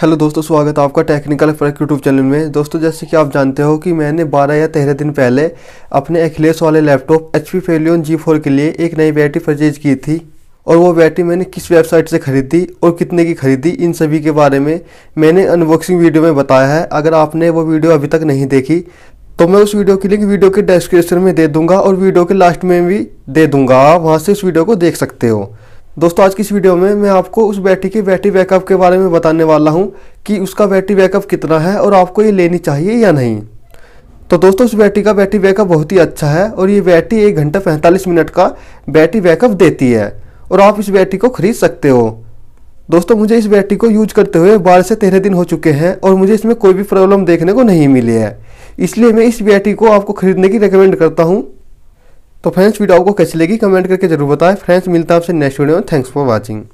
hello दोस्तों स्वागत है आपका टेक्निकल फर्क यूट्यूब चैनल में दोस्तों जैसे कि आप जानते हो कि मैंने 12 या 13 दिन पहले अपने अखिलेश वाले laptop H P Pavilion G four के लिए एक नई बैटरी परचेज की थी और वो बैटरी मैंने किस वेबसाइट से खरीदी और कितने की खरीदी इन सभी के बारे में मैंने अनबॉक्सिंग वीडियो में बताया है अगर आपने वो वीडियो अभी तक नहीं देखी तो मैं उस वीडियो की लिंक वीडियो के डिस्क्रिप्शन में दे दूंगा और वीडियो के लास्ट में भी दे दूंगा आप वहाँ से उस वीडियो को देख सकते हो दोस्तों आज की इस वीडियो में मैं आपको उस बैटरी के बैटरी बैकअप के बारे में बताने वाला हूं कि उसका बैटरी बैकअप कितना है और आपको ये लेनी चाहिए या नहीं तो दोस्तों इस बैटरी का बैटरी बैकअप बहुत ही अच्छा है और ये बैटरी एक घंटा पैंतालीस मिनट का बैटरी बैकअप देती है और आप इस बैटरी को खरीद सकते हो दोस्तों मुझे इस बैटरी को यूज करते हुए बारह से तेरह दिन हो चुके हैं और मुझे इसमें कोई भी प्रॉब्लम देखने को नहीं मिली है इसलिए मैं इस बैटरी को आपको खरीदने की रिकमेंड करता हूँ तो फ्रेंड्स वीडियो आपको कैसी लगी कमेंट करके जरूर बताएं फ्रेंड्स मिलता है आपसे नेक्स्ट वीडियो में थैंक्स फॉर वॉचिंग